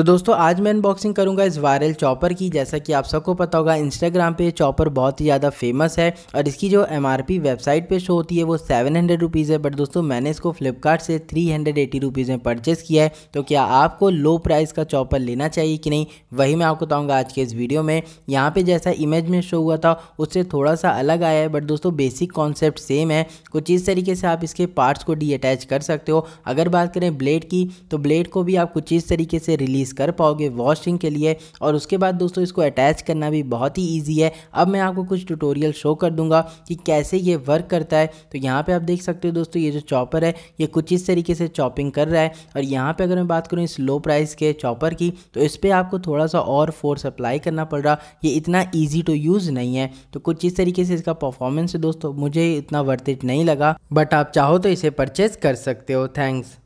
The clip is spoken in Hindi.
तो दोस्तों आज मैं अनबॉक्सिंग करूंगा इस वायरल चॉपर की जैसा कि आप सबको पता होगा इंस्टाग्राम पे चॉपर बहुत ही ज़्यादा फेमस है और इसकी जो एम वेबसाइट पे शो होती है वो सेवन हंड्रेड रुपीज़ है बट दोस्तों मैंने इसको फ्लिपकार्ट से थ्री हंड्रेड एटी रुपीज़ में परचेस किया है तो क्या आपको लो प्राइस का चॉपर लेना चाहिए कि नहीं वही मैं आपको बताऊँगा आज के इस वीडियो में यहाँ पर जैसा इमेज में शो हुआ था उससे थोड़ा सा अलग आया है बट दोस्तों बेसिक कॉन्सेप्ट सेम है कुछ इस तरीके से आप इसके पार्ट्स को डी कर सकते हो अगर बात करें ब्लेड की तो ब्लेड को भी आप कुछ इस तरीके से रिलीज रिलीज़ कर पाओगे वॉशिंग के लिए और उसके बाद दोस्तों इसको अटैच करना भी बहुत ही ईजी है अब मैं आपको कुछ ट्यूटोरियल शो कर दूंगा कि कैसे ये वर्क करता है तो यहाँ पर आप देख सकते हो दोस्तों ये जो चॉपर है ये कुछ इस तरीके से चॉपिंग कर रहा है और यहाँ पर अगर मैं बात करूँ इस लो प्राइस के चॉपर की तो इस पर आपको थोड़ा सा और फोर्स अप्लाई करना पड़ रहा ये इतना ईजी टू यूज़ नहीं है तो कुछ इस तरीके से इसका परफॉर्मेंस दोस्तों मुझे इतना वर्थ नहीं लगा बट आप चाहो तो इसे परचेज कर सकते हो थैंक्स